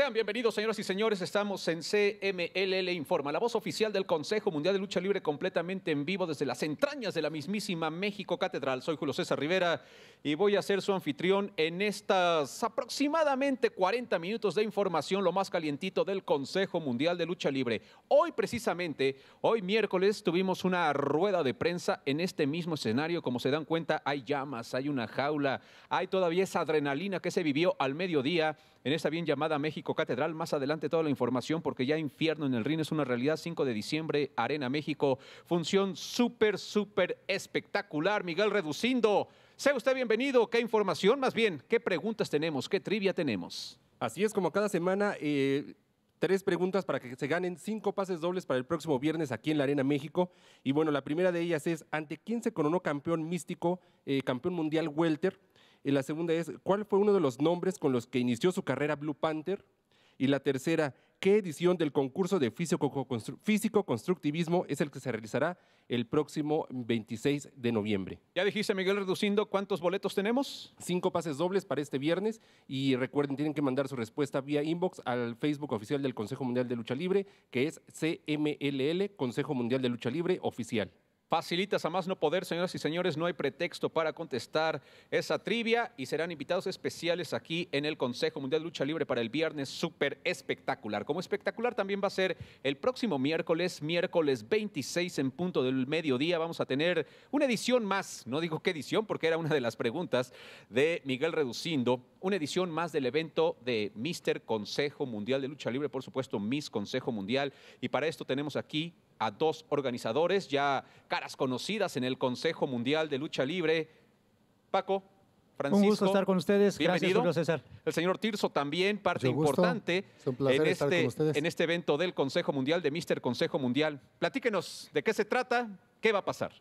Sean bienvenidos, señoras y señores. Estamos en CMLL Informa, la voz oficial del Consejo Mundial de Lucha Libre, completamente en vivo desde las entrañas de la mismísima México Catedral. Soy Julio César Rivera y voy a ser su anfitrión en estas aproximadamente 40 minutos de información, lo más calientito del Consejo Mundial de Lucha Libre. Hoy, precisamente, hoy miércoles, tuvimos una rueda de prensa en este mismo escenario. Como se dan cuenta, hay llamas, hay una jaula, hay todavía esa adrenalina que se vivió al mediodía en esta bien llamada México. Catedral. Más adelante toda la información porque ya infierno en el RIN es una realidad. 5 de diciembre, Arena México. Función súper, súper espectacular. Miguel Reducindo, sea usted bienvenido. ¿Qué información? Más bien, ¿qué preguntas tenemos? ¿Qué trivia tenemos? Así es, como cada semana... Eh, tres preguntas para que se ganen cinco pases dobles para el próximo viernes aquí en la Arena México. Y bueno, la primera de ellas es, ¿ante quién se coronó campeón místico, eh, campeón mundial welter? Y la segunda es, ¿cuál fue uno de los nombres con los que inició su carrera Blue Panther? Y la tercera, ¿qué edición del concurso de físico-constructivismo es el que se realizará el próximo 26 de noviembre? Ya dijiste, Miguel Reduciendo, ¿cuántos boletos tenemos? Cinco pases dobles para este viernes y recuerden, tienen que mandar su respuesta vía inbox al Facebook oficial del Consejo Mundial de Lucha Libre, que es CMLL, Consejo Mundial de Lucha Libre Oficial. Facilitas a más no poder, señoras y señores, no hay pretexto para contestar esa trivia y serán invitados especiales aquí en el Consejo Mundial de Lucha Libre para el viernes súper espectacular. Como espectacular también va a ser el próximo miércoles, miércoles 26 en punto del mediodía, vamos a tener una edición más, no digo qué edición porque era una de las preguntas de Miguel Reducindo, una edición más del evento de Mister Consejo Mundial de Lucha Libre, por supuesto, Miss Consejo Mundial y para esto tenemos aquí a dos organizadores ya caras conocidas en el Consejo Mundial de Lucha Libre. Paco, Francisco. Un gusto estar con ustedes. Bienvenido. César. El señor Tirso también, parte importante este, en este, evento del Consejo Mundial, de Mister Consejo Mundial. Platíquenos de qué se trata, qué va a pasar.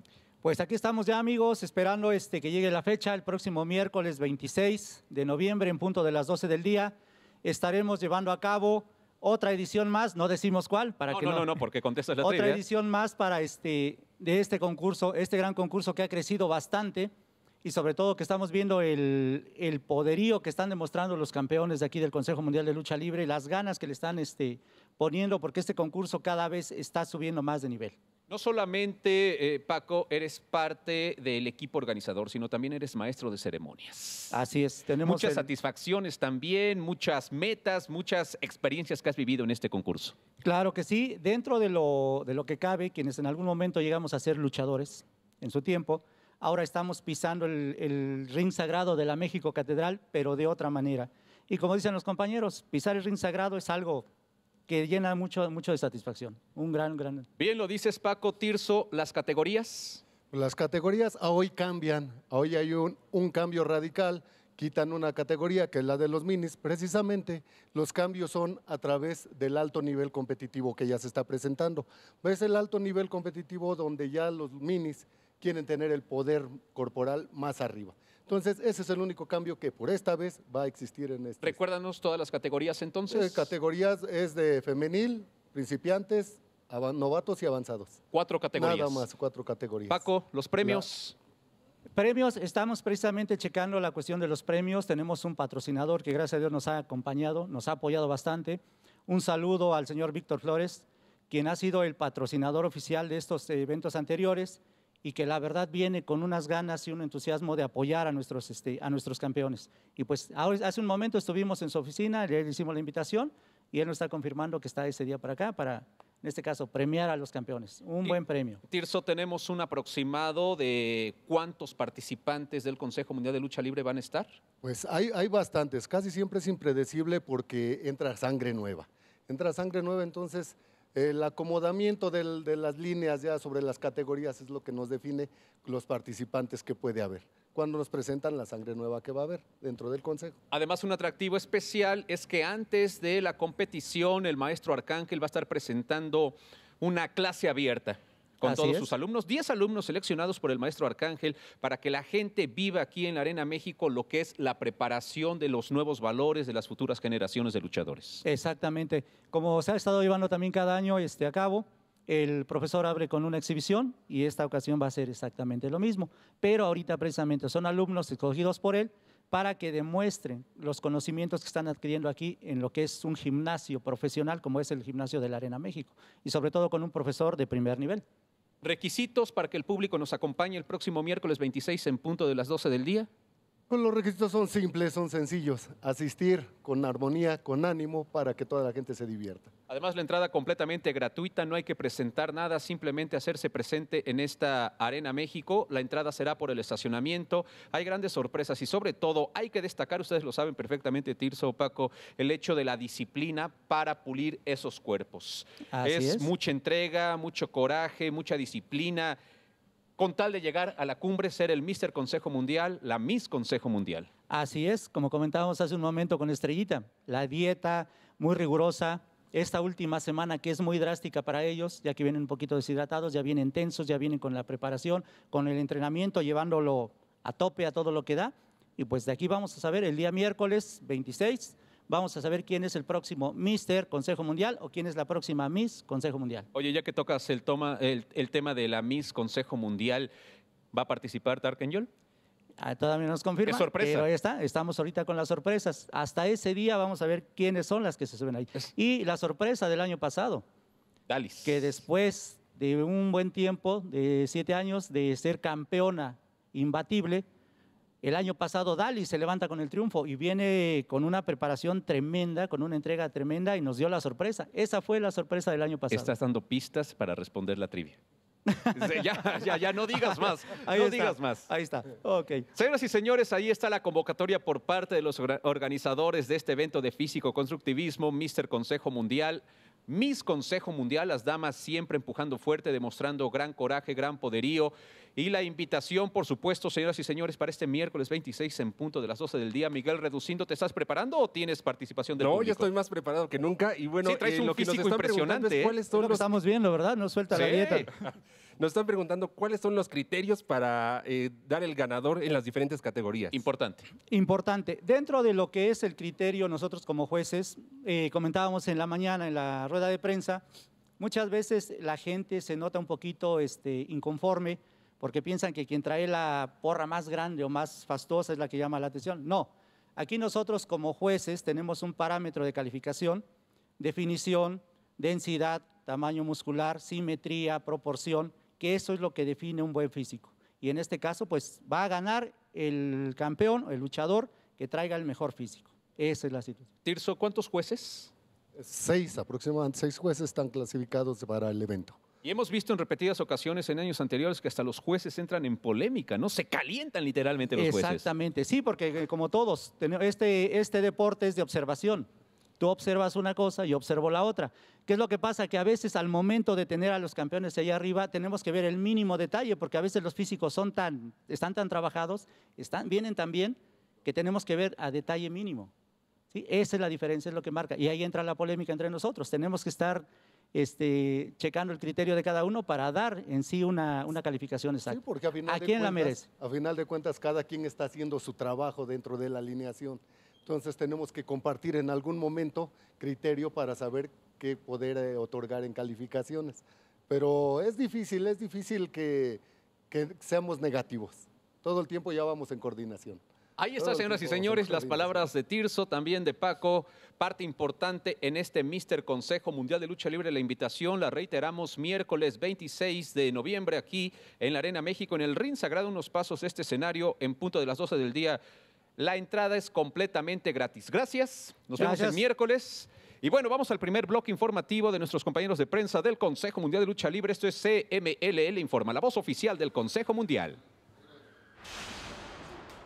Pues aquí estamos ya, amigos, esperando este, que llegue la fecha, el próximo miércoles 26 de noviembre, en punto de las 12 del día. Estaremos llevando a cabo otra edición más, no decimos cuál, para no, que no, no, no, porque contestas la Otra edición más para este de este concurso, este gran concurso que ha crecido bastante y sobre todo que estamos viendo el, poderío que están demostrando los campeones de aquí del Consejo Mundial de Lucha Libre, y las ganas que le están este, poniendo, porque este concurso cada vez está subiendo más de nivel. No solamente, eh, Paco, eres parte del equipo organizador, sino también eres maestro de ceremonias. Así es, tenemos. Muchas satisfacciones también, muchas metas, muchas experiencias que has vivido en este concurso. Claro que sí, dentro de lo, de lo que cabe, quienes en algún momento llegamos a ser luchadores en su tiempo, ahora estamos pisando el, el ring sagrado de la México Catedral, pero de otra manera. Y como dicen los compañeros, pisar el ring sagrado es algo que llena mucho, mucho de satisfacción. Un gran, gran. Bien lo dices, Paco Tirso, las categorías. Las categorías hoy cambian, hoy hay un, un cambio radical, quitan una categoría que es la de los minis, precisamente los cambios son a través del alto nivel competitivo que ya se está presentando. Es el alto nivel competitivo donde ya los minis quieren tener el poder corporal más arriba. Entonces, ese es el único cambio que por esta vez va a existir en este. Recuérdanos todas las categorías entonces. Eh, categorías es de femenil, principiantes, novatos y avanzados. Cuatro categorías. Nada más, cuatro categorías. Paco, los premios. Premios, estamos precisamente checando la cuestión de los premios. Tenemos un patrocinador que gracias a Dios nos ha acompañado, nos ha apoyado bastante. Un saludo al señor Víctor Flores, quien ha sido el patrocinador oficial de estos eh, eventos anteriores y que la verdad viene con unas ganas y un entusiasmo de apoyar a nuestros, este, a nuestros campeones. Y pues hace un momento estuvimos en su oficina, le hicimos la invitación y él nos está confirmando que está ese día para acá para, en este caso, premiar a los campeones. Un buen premio. Tirso, tenemos un aproximado de cuántos participantes del Consejo Mundial de Lucha Libre van a estar. Pues hay, hay bastantes, casi siempre es impredecible porque entra sangre nueva. Entra sangre nueva, entonces el acomodamiento de las líneas ya sobre las categorías es lo que nos define los participantes que puede haber cuando nos presentan la sangre nueva que va a haber dentro del Consejo. Además, un atractivo especial es que antes de la competición, el maestro Arcángel va a estar presentando una clase abierta con todos sus alumnos. Diez alumnos seleccionados por el maestro Arcángel para que la gente viva aquí en la Arena México lo que es la preparación de los nuevos valores de las futuras generaciones de luchadores. Exactamente. Como se ha estado llevando también cada año este, a cabo, el profesor abre con una exhibición y esta ocasión va a ser exactamente lo mismo. Pero ahorita precisamente son alumnos escogidos por él para que demuestren los conocimientos que están adquiriendo aquí en lo que es un gimnasio profesional como es el gimnasio de la Arena México y sobre todo con un profesor de primer nivel. Requisitos para que el público nos acompañe el próximo miércoles 26 en punto de las 12 del día. Pues, los requisitos son simples, son sencillos. Asistir con armonía, con ánimo, para que toda la gente se divierta. Además, la entrada completamente gratuita, no hay que presentar nada, simplemente hacerse presente en esta Arena México. La entrada será por el estacionamiento. Hay grandes sorpresas y sobre todo hay que destacar, ustedes lo saben perfectamente, Tirso, Paco, el hecho de la disciplina para pulir esos cuerpos. es mucha entrega, mucho coraje, mucha disciplina con tal de llegar a la cumbre, ser el Mister Consejo Mundial, la Miss Consejo Mundial. Así es, como comentábamos hace un momento con Estrellita, la dieta muy rigurosa, esta última semana que es muy drástica para ellos, ya que vienen un poquito deshidratados, ya vienen tensos, ya vienen con la preparación, con el entrenamiento, llevándolo a tope a todo lo que da. Y pues de aquí vamos a saber el día miércoles 26 vamos a saber quién es el próximo Mister Consejo Mundial o quién es la próxima Miss Consejo Mundial. Oye, ya que tocas el, tema de la Miss Consejo Mundial, ¿va a participar Tarkenyol? A, ah, todavía nos confirma. Qué sorpresa. Ahí está, estamos ahorita con las sorpresas. Hasta ese día vamos a ver quiénes son las que se suben ahí. Y la sorpresa del año pasado. Dalis. Que después de un buen tiempo, de siete años, de ser campeona imbatible, el año pasado Dali se levanta con el triunfo y viene con una preparación tremenda, con una entrega tremenda y nos dio la sorpresa. Esa fue la sorpresa del año pasado. Estás dando pistas para responder la trivia. ya, ya, ya, no digas más. no digas más. Ahí está. Ok. Señoras y señores, ahí está la convocatoria por parte de los organizadores de este evento de físico-constructivismo, Mister Consejo Mundial. Miss Consejo Mundial, las damas siempre empujando fuerte, demostrando gran coraje, gran poderío. Y la invitación, por supuesto, señoras y señores, para este miércoles 26 en punto de las 12 del día. Miguel Reducindo, ¿te estás preparando o tienes participación del no, público? No, yo estoy más preparado que nunca. Y bueno, sí, eh, un físico impresionante. ¿eh? Es, lo Estamos ¿verdad? No suelta la dieta. Nos están preguntando cuáles son los criterios para eh, dar el ganador en las diferentes categorías. Importante. Importante. Dentro de lo que es el criterio, nosotros como jueces, comentábamos en la mañana en la rueda de prensa, muchas veces la gente se nota un poquito este, inconforme porque piensan que quien trae la porra más grande o más fastosa es la que llama la atención. No, aquí nosotros como jueces tenemos un parámetro de calificación, definición, densidad, tamaño muscular, simetría, proporción, que eso es lo que define un buen físico. Y en este caso, pues va a ganar el campeón, el luchador, que traiga el mejor físico. Esa es la situación. Tirso, ¿cuántos jueces? Seis, aproximadamente seis jueces están clasificados para el evento. Y hemos visto en repetidas ocasiones en años anteriores que hasta los jueces entran en polémica, ¿no? Se calientan literalmente los jueces. Exactamente, sí, porque eh, como todos, este, este deporte es de observación. Tú observas una cosa, y observo la otra. ¿Qué es lo que pasa? Que a veces al momento de tener a los campeones allá arriba tenemos que ver el mínimo detalle, porque a veces los físicos son tan, están tan trabajados, vienen tan bien, que tenemos que ver a detalle mínimo. Esa es la diferencia, es lo que marca. Y ahí entra la polémica entre nosotros. Tenemos que estar este, checando el criterio de cada uno para dar en sí una, calificación exacta. Sí, porque a, final cuentas, la merece? A final de cuentas, cada quien está haciendo su trabajo dentro de la alineación. Entonces tenemos que compartir en algún momento criterio para saber qué poder eh, otorgar en calificaciones. Pero es difícil, es difícil que, que seamos negativos. Todo el tiempo ya vamos en coordinación. Ahí está, oh, señoras y señores, las palabras de Tirso, también de Paco, parte importante en este Mister Consejo Mundial de Lucha Libre. La invitación la reiteramos miércoles 26 de noviembre aquí en la Arena México, en el RIN Sagrado, unos pasos de este escenario en punto de las 12 del día. La entrada es completamente gratis. Gracias, nos vemos el miércoles. Y bueno, vamos al primer bloque informativo de nuestros compañeros de prensa del Consejo Mundial de Lucha Libre. Esto es CMLL Informa, la voz oficial del Consejo Mundial.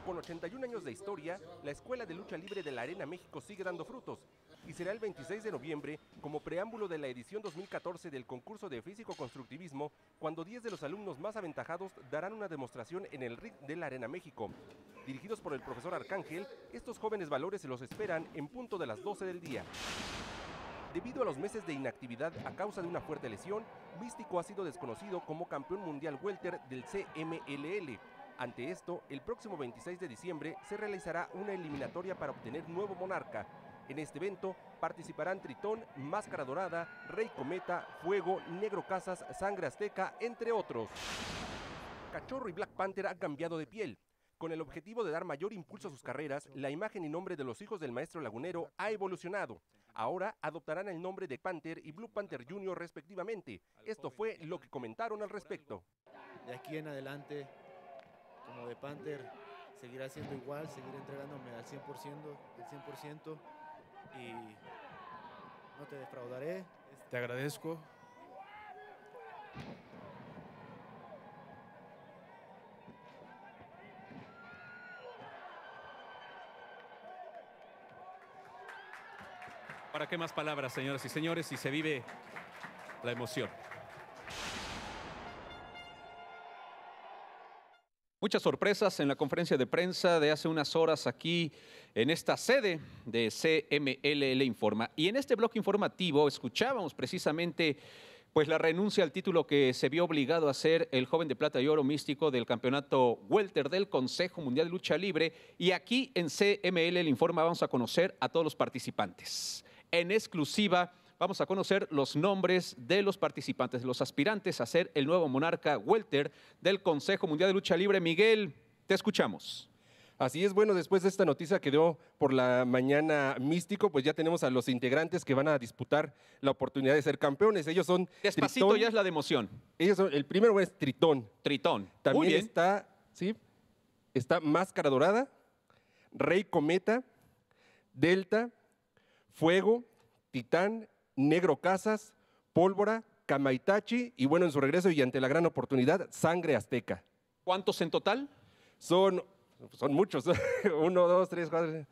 Con 81 años de historia, la Escuela de Lucha Libre de la Arena México sigue dando frutos y será el 26 de noviembre como preámbulo de la edición 2014 del concurso de físico-constructivismo, cuando 10 de los alumnos más aventajados darán una demostración en el ring de la Arena México. Dirigidos por el profesor Arcángel, estos jóvenes valores se los esperan en punto de las 12 del día. Debido a los meses de inactividad a causa de una fuerte lesión, Místico ha sido desconocido como campeón mundial welter del CMLL, ante esto, el próximo 26 de diciembre se realizará una eliminatoria para obtener nuevo monarca. En este evento participarán Tritón, Máscara Dorada, Rey Cometa, Fuego, Negro Casas, Sangre Azteca, entre otros. Cachorro y Black Panther han cambiado de piel. Con el objetivo de dar mayor impulso a sus carreras, la imagen y nombre de los hijos del maestro lagunero ha evolucionado. Ahora adoptarán el nombre de Panther y Blue Panther Jr. respectivamente. Esto fue lo que comentaron al respecto. De aquí en adelante de Panther, seguirá siendo igual, seguir entregándome al 100%, al 100% y no te defraudaré. Te agradezco. ¿Para qué más palabras, señoras y señores? Si se vive la emoción. Muchas sorpresas en la conferencia de prensa de hace unas horas aquí en esta sede de CMLL Informa. Y en este bloque informativo escuchábamos precisamente pues la renuncia al título que se vio obligado a ser el joven de plata y oro místico del campeonato welter del Consejo Mundial de Lucha Libre. Y aquí en CMLL Informa vamos a conocer a todos los participantes. En exclusiva vamos a conocer los nombres de los participantes, los aspirantes a ser el nuevo monarca welter del Consejo Mundial de Lucha Libre. Miguel, te escuchamos. Así es, bueno, después de esta noticia que dio por la mañana místico, pues ya tenemos a los integrantes que van a disputar la oportunidad de ser campeones. Ellos son. Despacito ya es la de emoción. Ellos son, el primero es Tritón. Tritón. También está, sí, está Máscara Dorada, Rey Cometa, Delta, Fuego, Titán, Negro Casas, Pólvora, Camaitachi y bueno, en su regreso y ante la gran oportunidad, Sangre Azteca. ¿Cuántos en total? Son, son muchos. Uno, dos, tres, cuatro.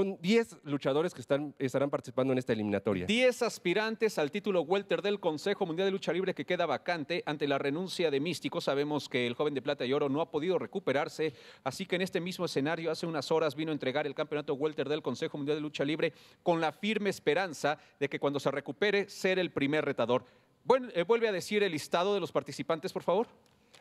10 luchadores que están, estarán participando en esta eliminatoria. 10 aspirantes al título welter del Consejo Mundial de Lucha Libre que queda vacante ante la renuncia de Místico. Sabemos que el joven de plata y oro no ha podido recuperarse, así que en este mismo escenario hace unas horas vino a entregar el campeonato welter del Consejo Mundial de Lucha Libre con la firme esperanza de que cuando se recupere ser el primer retador. Bueno, eh, vuelve a decir el listado de los participantes, por favor.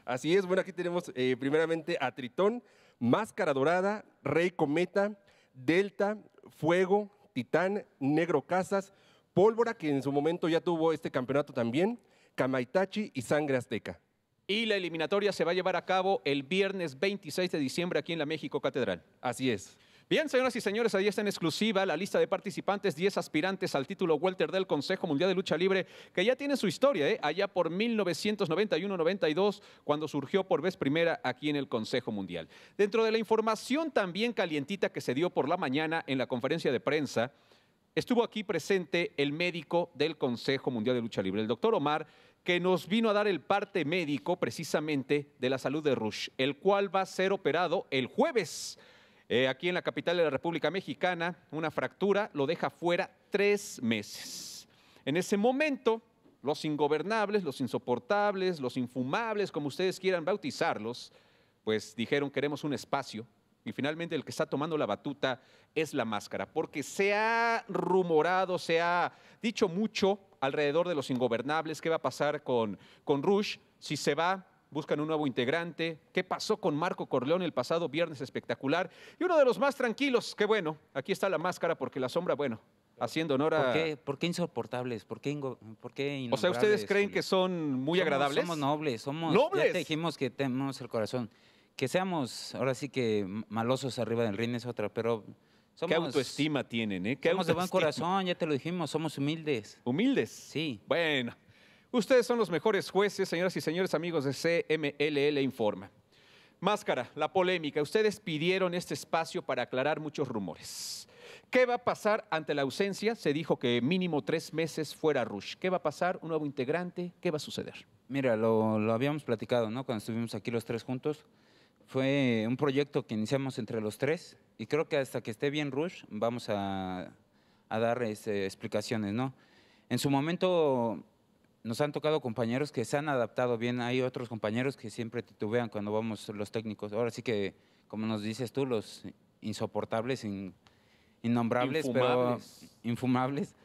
Así es, bueno, aquí tenemos eh, primeramente a Tritón, Máscara Dorada, Rey Cometa, Delta, Fuego, Titán, Negro Casas, Pólvora, que en su momento ya tuvo este campeonato también, Camaitachi y Sangre Azteca. Y la eliminatoria se va a llevar a cabo el viernes 26 de diciembre aquí en la México Catedral. Así es. Bien, señoras y señores, ahí está en exclusiva la lista de participantes, 10 aspirantes al título welter del Consejo Mundial de Lucha Libre, que ya tiene su historia, ¿eh? allá por 1991-92, cuando surgió por vez primera aquí en el Consejo Mundial. Dentro de la información también calientita que se dio por la mañana en la conferencia de prensa, estuvo aquí presente el médico del Consejo Mundial de Lucha Libre, el doctor Omar, que nos vino a dar el parte médico precisamente de la salud de Rush, el cual va a ser operado el jueves eh, aquí en la capital de la República Mexicana, una fractura lo deja fuera tres meses. En ese momento, los ingobernables, los insoportables, los infumables, como ustedes quieran bautizarlos, pues dijeron queremos un espacio y finalmente el que está tomando la batuta es la máscara, porque se ha rumorado, se ha dicho mucho alrededor de los ingobernables, qué va a pasar con, con Rush, si se va, buscan un nuevo integrante. ¿Qué pasó con Marco Corleón el pasado viernes espectacular? Y uno de los más tranquilos, qué bueno, aquí está la máscara porque la sombra, bueno, haciendo honor a... ¿Por qué, insoportables? ¿Por qué, por qué O sea, ¿ustedes creen que son muy agradables? Somos nobles, somos... ¿Nobles? Ya te dijimos que tenemos el corazón. Que seamos, ahora sí que malosos arriba del ring es otra, pero... ¿Qué autoestima tienen, eh? somos de buen corazón, ya te lo dijimos, somos humildes. ¿Humildes? Sí. Bueno, Ustedes son los mejores jueces, señoras y señores amigos de CMLL Informa. Máscara, la polémica. Ustedes pidieron este espacio para aclarar muchos rumores. ¿Qué va a pasar ante la ausencia? Se dijo que mínimo tres meses fuera Rush. ¿Qué va a pasar? ¿Un nuevo integrante? ¿Qué va a suceder? Mira, lo, habíamos platicado, ¿no? Cuando estuvimos aquí los tres juntos. Fue un proyecto que iniciamos entre los tres y creo que hasta que esté bien Rush vamos a, a dar este, explicaciones, ¿no? En su momento nos han tocado compañeros que se han adaptado bien. Hay otros compañeros que siempre titubean cuando vamos los técnicos. Ahora sí que, como nos dices tú, los insoportables, innombrables, infumables. pero infumables.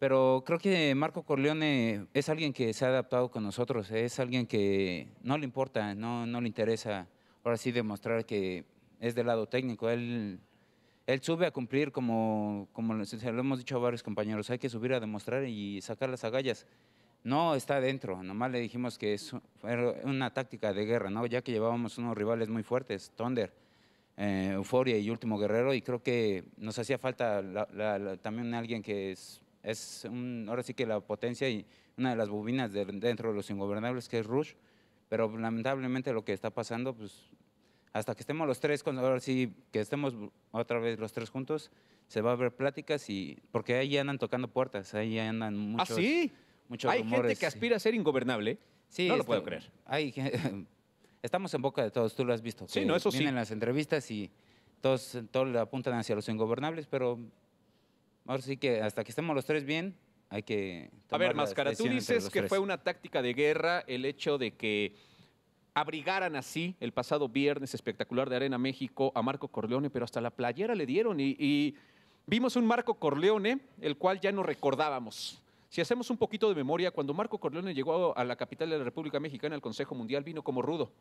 Pero creo que Marco Corleone es alguien que se ha adaptado con nosotros, es alguien que no le importa, no, le interesa ahora sí demostrar que es del lado técnico. Él, él sube a cumplir como, como se lo hemos dicho a varios compañeros, hay que subir a demostrar y sacar las agallas. No, está dentro. Nomás le dijimos que es una táctica de guerra, ¿no? Ya que llevábamos unos rivales muy fuertes, Thunder, eh, Euforia y Último Guerrero, y creo que nos hacía falta también alguien que es, ahora sí que la potencia y una de las bobinas dentro de los ingobernables, que es Rush, pero lamentablemente lo que está pasando, pues hasta que estemos los tres, ahora sí que estemos otra vez los tres juntos, se va a ver pláticas y porque ahí andan tocando puertas, ahí andan ¿Ah, muchos. ¿Ah, sí? Hay gente que aspira a ser ingobernable. Sí, no lo puedo creer. estamos en boca de todos, tú lo has visto. Sí, no, eso vienen sí. las entrevistas y todos, todos le apuntan hacia los ingobernables, pero ahora sí que hasta que estemos los tres bien, hay que... a ver, Máscara, tú dices que fue una táctica de guerra el hecho de que abrigaran así el pasado viernes espectacular de Arena México a Marco Corleone, pero hasta la playera le dieron y vimos un Marco Corleone, el cual ya no recordábamos. Si hacemos un poquito de memoria, cuando Marco Corleone llegó a la capital de la República Mexicana al Consejo Mundial, vino como rudo.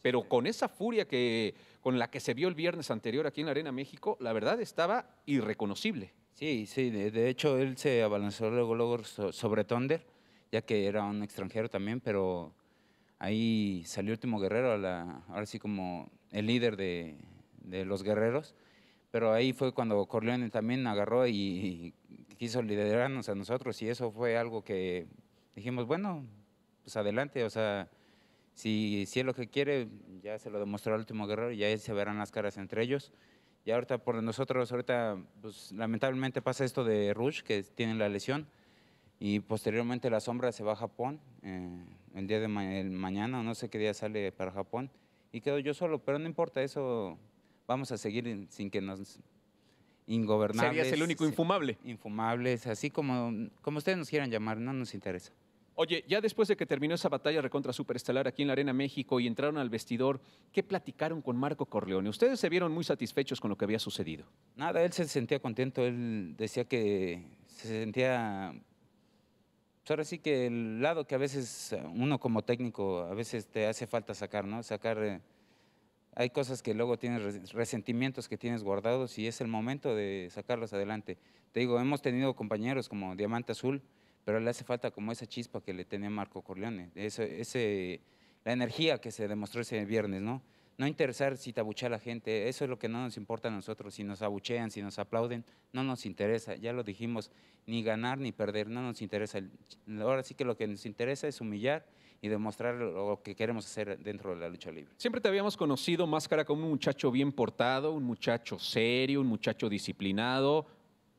Pero con esa furia que, con la que se vio el viernes anterior aquí en la Arena México, la verdad estaba irreconocible. Sí, sí, de, hecho él se abalanzó luego, sobre Thunder, ya que era un extranjero también, pero ahí salió Último Guerrero, a ahora sí como el líder de, los guerreros, pero ahí fue cuando Corleone también agarró y quiso liderarnos a nosotros y eso fue algo que dijimos, bueno, pues adelante, o sea, si, si es lo que quiere, ya se lo demostró el último guerrero y ahí se verán las caras entre ellos. Y ahorita por nosotros, ahorita, pues, lamentablemente pasa esto de Rush, que tiene la lesión, y posteriormente la sombra se va a Japón, eh, el día de mañana, no sé qué día sale para Japón, y quedo yo solo, pero no importa, eso vamos a seguir sin que nos ingobernables. Serías el único infumable. Infumables, así como, como ustedes nos quieran llamar, no nos interesa. Oye, ya después de que terminó esa batalla recontra Superestelar aquí en la Arena México y entraron al vestidor, ¿qué platicaron con Marco Corleone? ¿Ustedes se vieron muy satisfechos con lo que había sucedido? Nada, él se sentía contento, él decía que se sentía... Pues ahora sí que el lado que a veces uno como técnico, a veces te hace falta sacar, ¿no? Sacar eh, hay cosas que luego tienes resentimientos que tienes guardados y es el momento de sacarlos adelante. Te digo, hemos tenido compañeros como Diamante Azul, pero le hace falta como esa chispa que le tenía Marco Corleone, ese, la energía que se demostró ese viernes, ¿no? No interesar si te abuchea la gente, eso es lo que no nos importa a nosotros, si nos abuchean, si nos aplauden, no nos interesa, ya lo dijimos, ni ganar ni perder, no nos interesa. Ahora sí que lo que nos interesa es humillar y demostrar lo que queremos hacer dentro de la lucha libre. Siempre te habíamos conocido, Máscara, como un muchacho bien portado, un muchacho serio, un muchacho disciplinado.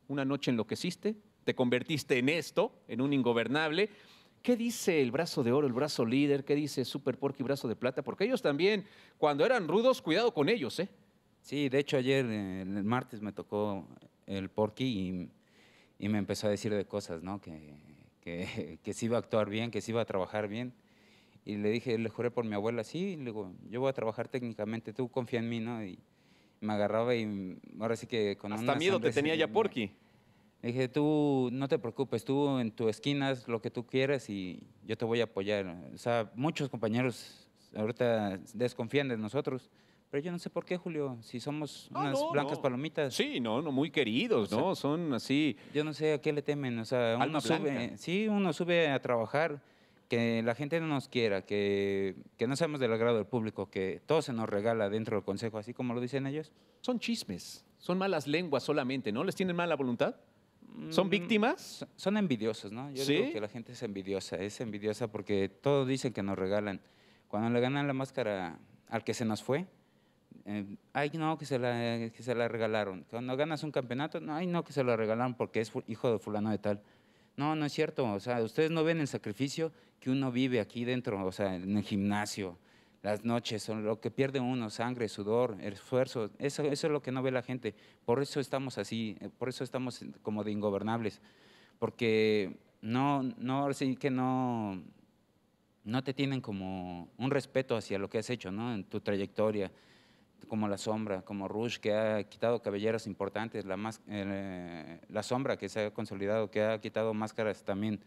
Una noche enloqueciste, te convertiste en esto, en un ingobernable. ¿Qué dice el brazo de oro, el brazo líder? ¿Qué dice Super Porky, brazo de plata? Porque ellos también, cuando eran rudos, cuidado con ellos, ¿eh? Sí, de hecho ayer, el martes, me tocó el Porky y, me empezó a decir de cosas, ¿no? Que, que, que iba a actuar bien, que se iba a trabajar bien. Y le dije, le juré por mi abuela, sí, le digo, yo voy a trabajar técnicamente, tú confía en mí, ¿no? Y me agarraba y ahora sí que con Hasta miedo te tenía ya Porky. Le dije, tú no te preocupes, tú en tu esquina lo que tú quieras y yo te voy a apoyar. O sea, muchos compañeros ahorita desconfían de nosotros. Pero yo no sé por qué, Julio, si somos unas blancas palomitas. Sí, no, no, muy queridos, ¿no? Son así. Yo no sé a qué le temen, o sea, Alma uno sube, sí, uno sube a trabajar, que la gente no nos quiera, que, no seamos del agrado del público, que todo se nos regala dentro del consejo, así como lo dicen ellos. Son chismes, son malas lenguas solamente, ¿no? ¿Les tienen mala voluntad? ¿Son mm, víctimas? Son envidiosos, ¿no? Yo digo que la gente es envidiosa, es envidiosa porque todos dicen que nos regalan. Cuando le ganan la máscara al que se nos fue, eh, ay, no, que se, la, regalaron. Cuando ganas un campeonato, no, ay, no, que se la regalaron porque es hijo de fulano de tal. No, no es cierto. O sea, ustedes no ven el sacrificio que uno vive aquí dentro, o sea, en el gimnasio, las noches, son lo que pierde uno, sangre, sudor, esfuerzo, eso, es lo que no ve la gente. Por eso estamos así, eh, por eso estamos como de ingobernables, porque no, no, sí que no, no te tienen como un respeto hacia lo que has hecho, ¿no? En tu trayectoria, como La Sombra, como Rush, que ha quitado cabelleras importantes, la, más, eh, la Sombra que se ha consolidado, que ha quitado máscaras también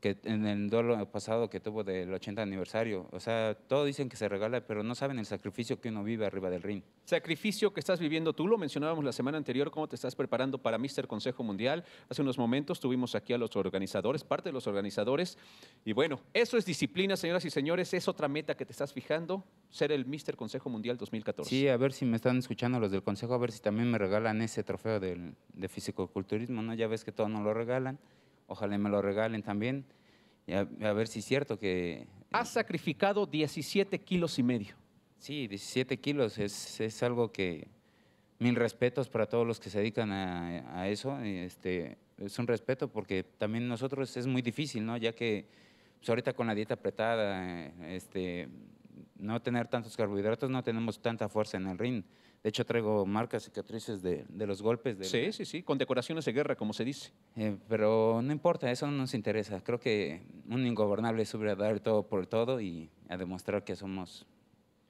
que en el duelo pasado que tuvo del 80 aniversario. O sea, todos dicen que se regala, pero no saben el sacrificio que uno vive arriba del ring. Sacrificio que estás viviendo tú, lo mencionábamos la semana anterior, cómo te estás preparando para Mister Consejo Mundial. Hace unos momentos tuvimos aquí a los organizadores, parte de los organizadores. Y bueno, eso es disciplina, señoras y señores, es otra meta que te estás fijando, ser el Mister Consejo Mundial 2014. Sí, a ver si me están escuchando los del Consejo, a ver si también me regalan ese trofeo del, de fisicoculturismo, ¿no? Ya ves que todos no lo regalan. Ojalá me lo regalen también. a, ver si es cierto que... Eh, Has sacrificado 17 kilos y medio. Sí, 17 kilos. Es, es algo que... Mil respetos para todos los que se dedican a, a eso. Este, es un respeto porque también nosotros es muy difícil, ¿no? Ya que pues, ahorita con la dieta apretada, eh, este, no tener tantos carbohidratos, no tenemos tanta fuerza en el ring. De hecho, traigo marcas, cicatrices de, los golpes. De sí, sí, sí, con decoraciones de guerra, como se dice. Eh, pero no importa, eso no nos interesa. Creo que un ingobernable sube a dar todo por todo y a demostrar que somos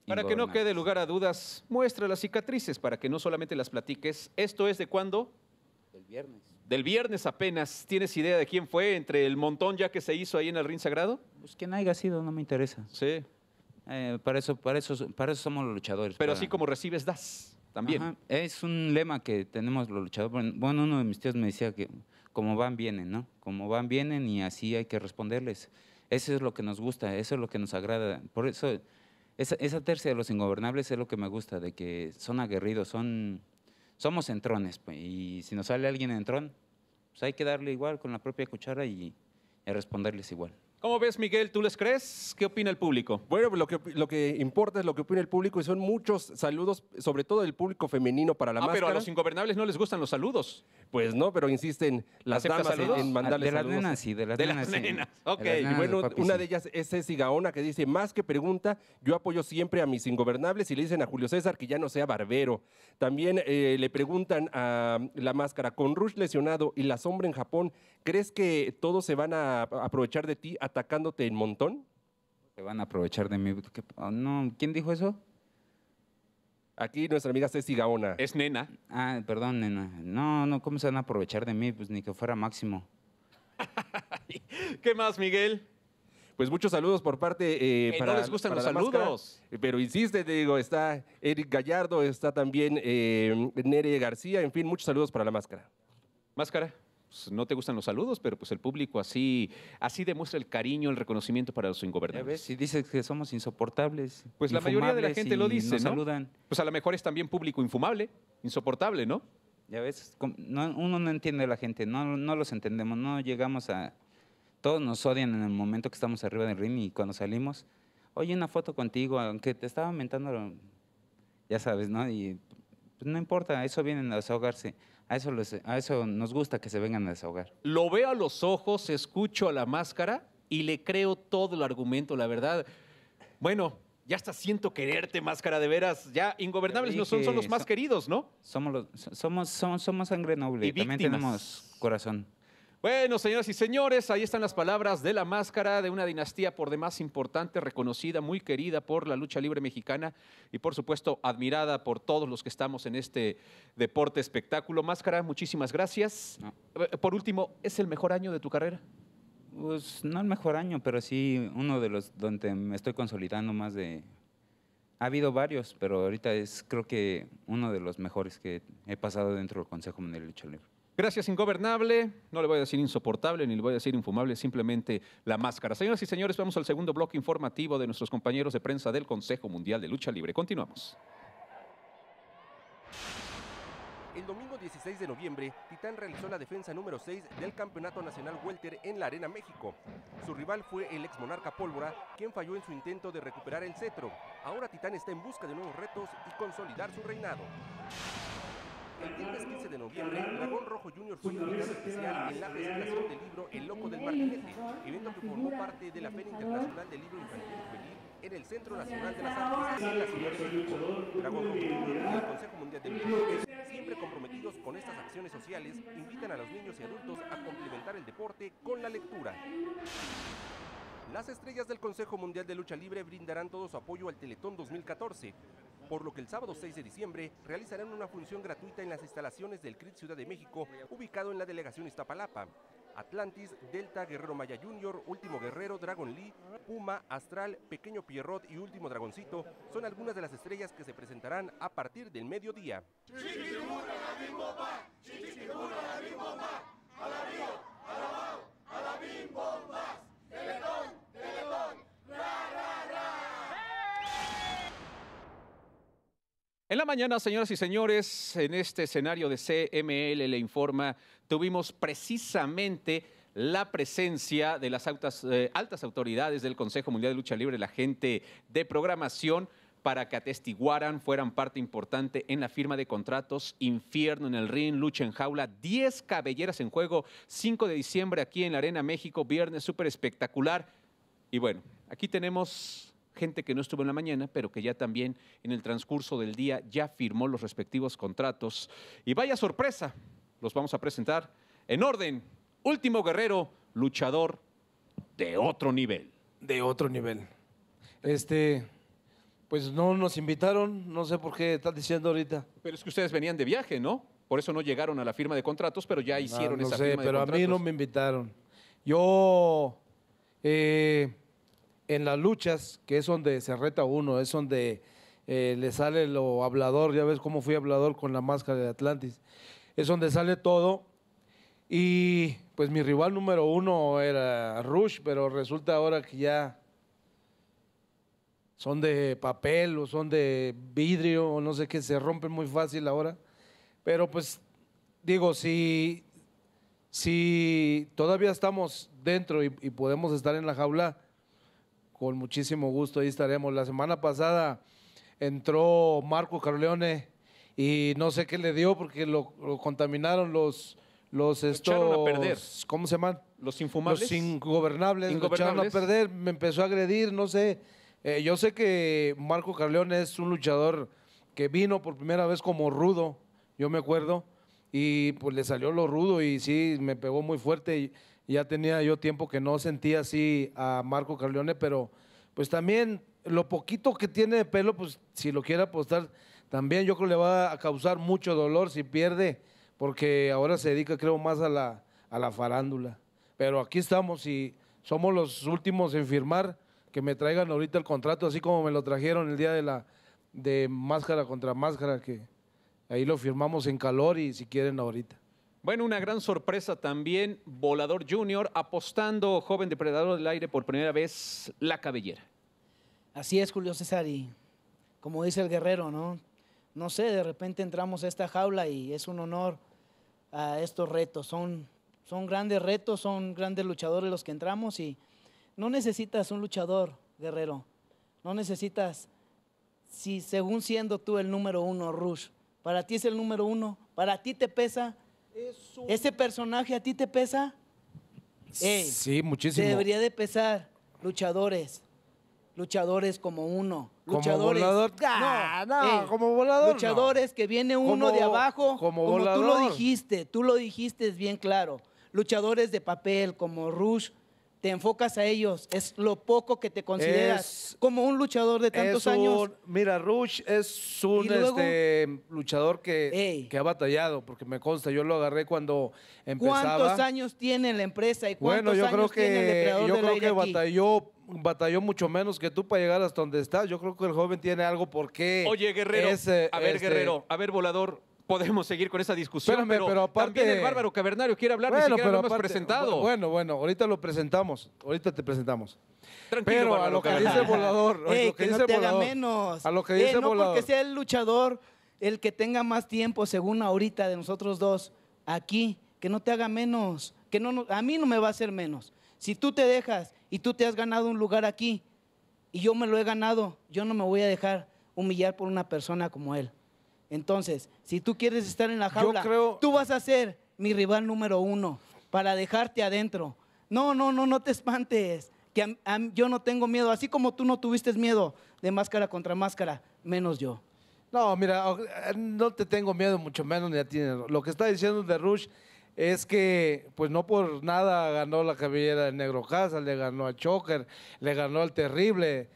para que no quede lugar a dudas, muestra las cicatrices para que no solamente las platiques. ¿Esto es de cuándo? Del viernes. Del viernes apenas. ¿Tienes idea de quién fue entre el montón ya que se hizo ahí en el Rin Sagrado? Pues quien haya sido, no me interesa. Sí. Eh, para, eso, para, eso, para eso somos los luchadores. Pero así como recibes, das también. Es un lema que tenemos los luchadores. Bueno, uno de mis tíos me decía que como van, vienen, ¿no? Como van, vienen y así hay que responderles. Eso es lo que nos gusta, eso es lo que nos agrada. Por eso, esa, esa tercia de los ingobernables es lo que me gusta, de que son aguerridos, son, somos entrones. Pues, y si nos sale alguien entrón, pues hay que darle igual con la propia cuchara y responderles igual. ¿Cómo ves, Miguel? ¿Tú les crees? ¿Qué opina el público? Bueno, pues lo que, lo que importa es lo que opina el público y son muchos saludos, sobre todo del público femenino para la ah, pero a los ingobernables no les gustan los saludos. Pues no, pero insisten las damas en, mandarles ah, saludos. De las nenas, sí, de las nenas. Ok. y bueno, una de ellas es Ceci Gaona que dice, más que pregunta, yo apoyo siempre a mis ingobernables y le dicen a Julio César que ya no sea barbero. También eh, le preguntan a la máscara, con Rush lesionado y la sombra en Japón, ¿Crees que todos se van a aprovechar de ti atacándote en montón? Se van a aprovechar de mí. Ah, ¿quién dijo eso? Aquí nuestra amiga Ceci Gaona. Es nena. Ah, perdón, nena. No, no, ¿cómo se van a aprovechar de mí? Pues ni que fuera máximo. ¿Qué más, Miguel? Pues muchos saludos por parte. Eh, eh para, no les gustan los saludos. pero insiste, te digo, está Eric Gallardo, está también eh, Nere García, en fin, muchos saludos para la máscara. Máscara. Pues, no te gustan los saludos, pero pues el público así, así demuestra el cariño, el reconocimiento para los ingobernables. Ya si dices que somos insoportables. Pues la mayoría de la gente lo dice, saludan. Pues a lo mejor es también público infumable, insoportable, ¿no? Ya ves, uno no entiende a la gente, no, no los entendemos, no llegamos a... Todos nos odian en el momento que estamos arriba del ring y cuando salimos, oye, una foto contigo, aunque te estaba mentando, ya sabes, ¿no? Y pues, no importa, eso viene a desahogarse. A eso, a eso nos gusta que se vengan a desahogar. Lo veo a los ojos, escucho a la máscara y le creo todo el argumento, la verdad. Bueno, ya hasta siento quererte, máscara de veras. Ya ingobernables no son, los más queridos, ¿no? Somos, somos, somos, sangre noble también tenemos corazón. Bueno, señoras y señores, ahí están las palabras de la máscara de una dinastía por demás importante, reconocida, muy querida por la lucha libre mexicana y por supuesto admirada por todos los que estamos en este deporte espectáculo. Máscara, muchísimas gracias. Eh, por último, ¿es el mejor año de tu carrera? Pues no el mejor año, pero sí uno de los donde me estoy consolidando más de... Ha habido varios, pero ahorita es creo que uno de los mejores que he pasado dentro del Consejo Mundial de Lucha Libre. Gracias, ingobernable. No le voy a decir insoportable ni le voy a decir infumable, simplemente la máscara. Señoras y señores, vamos al segundo bloque informativo de nuestros compañeros de prensa del Consejo Mundial de Lucha Libre. Continuamos. El domingo 16 de noviembre, Titán realizó la defensa número 6 del Campeonato Nacional Welter en la Arena México. Su rival fue el ex monarca Pólvora, quien falló en su intento de recuperar el cetro. Ahora Titán está en busca de nuevos retos y consolidar su reinado. El viernes 15 de noviembre, Dragón Rojo Junior fue pues, invitado especial en la presentación del libro El Loco del Martinete, evento que formó parte de la Feria Internacional del Libro Infantil Juvenil en el Centro pues, Nacional de las Artes y la ciudad de Dragón Rojo Junior y el Consejo Mundial de Lucha Libre, siempre comprometidos con estas acciones sociales, invitan a los niños y adultos a complementar el deporte con la lectura. Las estrellas del Consejo Mundial de Lucha Libre brindarán todo su apoyo al Teletón 2014, por lo que el sábado 6 de diciembre realizarán una función gratuita en las instalaciones del CRIT Ciudad de México, ubicado en la delegación Iztapalapa. Atlantis, Delta, Guerrero Maya Junior, Último Guerrero, Dragon Lee, Puma, Astral, Pequeño Pierrot y Último Dragoncito son algunas de las estrellas que se presentarán a partir del mediodía. ¡A la a la, a la En la mañana, señoras y señores, en este escenario de CML le informa, tuvimos precisamente la presencia de las eh, altas, autoridades del Consejo Mundial de Lucha Libre, la gente de programación, para que atestiguaran, fueran parte importante en la firma de contratos, infierno en el ring, lucha en jaula, 10 cabelleras en juego, 5 de diciembre aquí en la Arena México, viernes súper espectacular. Y bueno, aquí tenemos gente que no estuvo en la mañana, pero que ya también en el transcurso del día ya firmó los respectivos contratos. Y vaya sorpresa, los vamos a presentar en orden. Último guerrero, luchador de otro nivel. De otro nivel. Este, pues no nos invitaron, no sé por qué estás diciendo ahorita. Pero es que ustedes venían de viaje, ¿no? Por eso no llegaron a la firma de contratos, pero ya ah, hicieron esa firma de pero Pero a mí no me invitaron. Yo eh, en las luchas, que es donde se reta uno, es donde eh, le sale lo hablador, ya ves cómo fui hablador con la máscara de Atlantis, es donde sale todo. Y pues mi rival número uno era Rush, pero resulta ahora que ya son de papel o son de vidrio o no sé qué, se rompen muy fácil ahora. Pero pues digo, si, si todavía estamos dentro y podemos estar en la jaula, con muchísimo gusto, ahí estaremos. La semana pasada entró Marco Carleone y no sé qué le dio porque lo, contaminaron los los perder. ¿Cómo se llaman? Los infumables. Los ingobernables, ingobernables. a perder, me empezó a agredir, no sé. Eh, yo sé que Marco Carleone es un luchador que vino por primera vez como rudo, yo me acuerdo, y pues le salió lo rudo y sí, me pegó muy fuerte. Ya tenía yo tiempo que no sentía así a Marco Carleone, pero pues también lo poquito que tiene de pelo, pues si lo quiere apostar, también yo creo que le va a causar mucho dolor si pierde, porque ahora se dedica creo más a la, a la farándula. Pero aquí estamos y somos los últimos en firmar que me traigan ahorita el contrato, así como me lo trajeron el día de la de máscara contra máscara, que ahí lo firmamos en calor y si quieren ahorita. Bueno, una gran sorpresa también, Volador Junior apostando joven depredador del aire por primera vez la cabellera. Así es, Julio César, y como dice el guerrero, ¿no? No sé, de repente entramos a esta jaula y es un honor a estos retos. Son, son grandes retos, son grandes luchadores los que entramos y no necesitas un luchador, guerrero. No necesitas, si según siendo tú el número uno, Rush, para ti es el número uno, para ti te pesa ¿Ese personaje a ti te pesa? sí, muchísimo. Te debería de pesar, luchadores. Luchadores como uno. Luchadores. Como ¡Ah! no, no como volador. Luchadores que viene uno de abajo. Como, como tú lo dijiste, tú lo dijiste bien claro. Luchadores de papel como Rush, te enfocas a ellos, es lo poco que te consideras como un luchador de tantos años. Mira, Rush es un este, luchador que, que ha batallado, porque me consta, yo lo agarré cuando empezaba. ¿Cuántos años tiene la empresa y cuántos años tiene el depredador Yo creo que batalló batalló mucho menos que tú para llegar hasta donde estás. Yo creo que el joven tiene algo por qué. Oye, Guerrero, a ver, este, Guerrero, a ver, Volador, podemos seguir con esa discusión. pero, aparte... también el bárbaro cavernario quiere hablar, bueno, ni siquiera hemos presentado. Bueno, bueno, ahorita lo presentamos, ahorita te presentamos. Tranquilo, pero a lo que dice el volador, lo que, dice no menos. A lo que dice eh, volador. porque sea el luchador el que tenga más tiempo, según ahorita de nosotros dos, aquí, que no te haga menos, que no, a mí no me va a hacer menos. Si tú te dejas y tú te has ganado un lugar aquí y yo me lo he ganado, yo no me voy a dejar humillar por una persona como él. Entonces, si tú quieres estar en la jaula, tú vas a ser mi rival número uno para dejarte adentro. No, no, no, no te espantes. Que yo no tengo miedo. Así como tú no tuviste miedo de máscara contra máscara, menos yo. No, mira, no te tengo miedo, mucho menos ni a ti. Lo que está diciendo de Rush es que, pues no por nada ganó la cabellera de Negro Casa, le ganó a Choker, le ganó al Terrible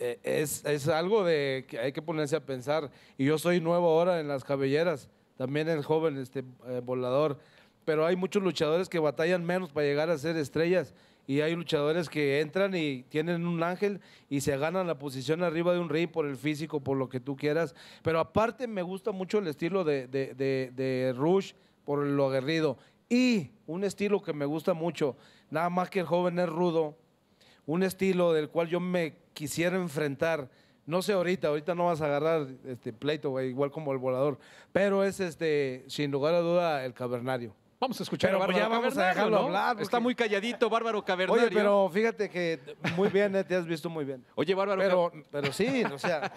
eh, es, algo de que hay que ponerse a pensar. Y yo soy nuevo ahora en las cabelleras, también el joven este, eh, volador. Pero hay muchos luchadores que batallan menos para llegar a ser estrellas. Y hay luchadores que entran y tienen un ángel y se ganan la posición arriba de un rey por el físico, por lo que tú quieras. Pero aparte me gusta mucho el estilo de, de, de Rush por lo aguerrido. Y un estilo que me gusta mucho, nada más que el joven es rudo, un estilo del cual yo me quisiera enfrentar. No sé ahorita, ahorita no vas a agarrar este pleito, güey, igual como el volador. Pero es este, sin lugar a duda, el cavernario. Vamos a escuchar a pues Bárbaro ya vamos a dejarlo hablar. Está muy calladito, Bárbaro Cavernario. Oye, pero fíjate que muy bien, eh, te has visto muy bien. Oye, Bárbaro Pero, pero sí, o sea.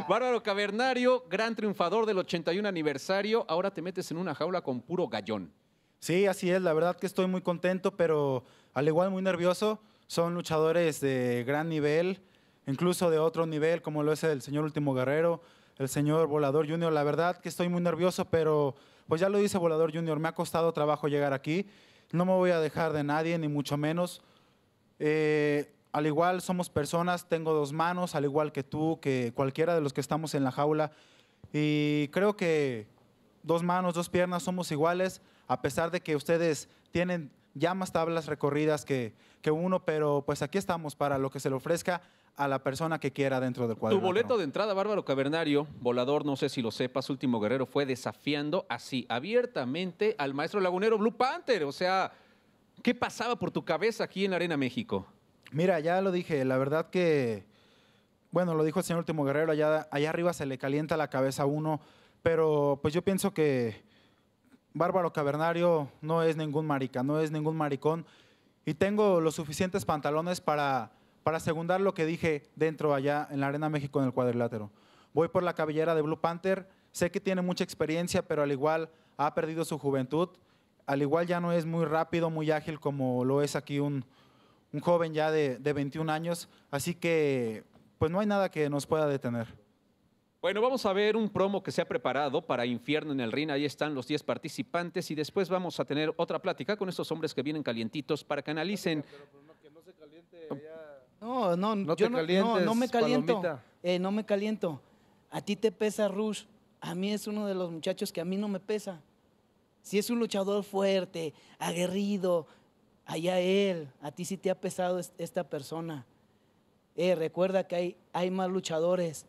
Bárbaro Cavernario, gran triunfador del 81 aniversario. Ahora te metes en una jaula con puro gallón. Sí, así es. La verdad que estoy muy contento, pero al igual muy nervioso. Son luchadores de gran nivel, incluso de otro nivel, como lo es el señor Último Guerrero, el señor Volador Junior. La verdad que estoy muy nervioso, pero pues ya lo dice Volador Junior, me ha costado trabajo llegar aquí. No me voy a dejar de nadie, ni mucho menos. Eh, al igual somos personas, tengo dos manos, al igual que tú, que cualquiera de los que estamos en la jaula. Y creo que dos manos, dos piernas somos iguales, a pesar de que ustedes tienen ya más tablas recorridas que que uno, pero pues aquí estamos para lo que se le ofrezca a la persona que quiera dentro del cuadro. Tu boleto de entrada, Bárbaro Cavernario, volador, no sé si lo sepas, último guerrero, fue desafiando así abiertamente al maestro lagunero Blue Panther. O sea, ¿qué pasaba por tu cabeza aquí en la Arena México? Mira, ya lo dije, la verdad que, bueno, lo dijo el señor Último Guerrero, allá, allá arriba se le calienta la cabeza a uno, pero pues yo pienso que Bárbaro Cavernario no es ningún marica, no es ningún maricón y tengo los suficientes pantalones para, para segundar lo que dije dentro allá en la Arena México en el cuadrilátero. Voy por la cabellera de Blue Panther, sé que tiene mucha experiencia, pero al igual ha perdido su juventud, al igual ya no es muy rápido, muy ágil como lo es aquí un, joven ya de, de 21 años, así que pues no hay nada que nos pueda detener. Bueno, vamos a ver un promo que se ha preparado para Infierno en el Rin. Ahí están los 10 participantes y después vamos a tener otra plática con estos hombres que vienen calientitos para que analicen. Oh. no, no, no, no, no, me caliento. Eh, no me caliento. A ti te pesa Rush. A mí es uno de los muchachos que a mí no me pesa. Si es un luchador fuerte, aguerrido, allá él. A ti sí te ha pesado esta persona. Eh, recuerda que hay, hay más luchadores